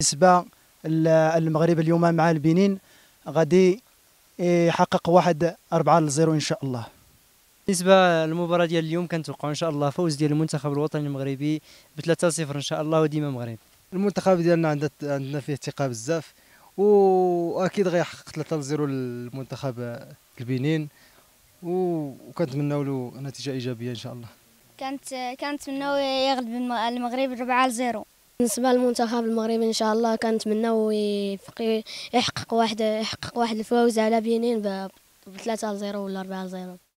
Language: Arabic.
بالنسبه المغرب اليوم مع البنين غادي آه، يحقق واحد 4 ل 0 ان شاء الله بالنسبه للمباراه ديال اليوم كنتوقعوا ان شاء الله فوز ديال المنتخب الوطني المغربي ب 3 0 ان شاء الله وديما مغرب المنتخب ديالنا عندنا فيه ثقه بزاف واكيد غيحقق 3 0 للمنتخب البنين وكنتمناو له نتيجه ايجابيه ان شاء الله كانت كانت منو يغلب المغرب 4 0 بالنسبه للمنتخب المغربي ان شاء الله كنتمناو يحقق واحد يحقق واحد الفوز على بنين ب 3 0 ولا 4 0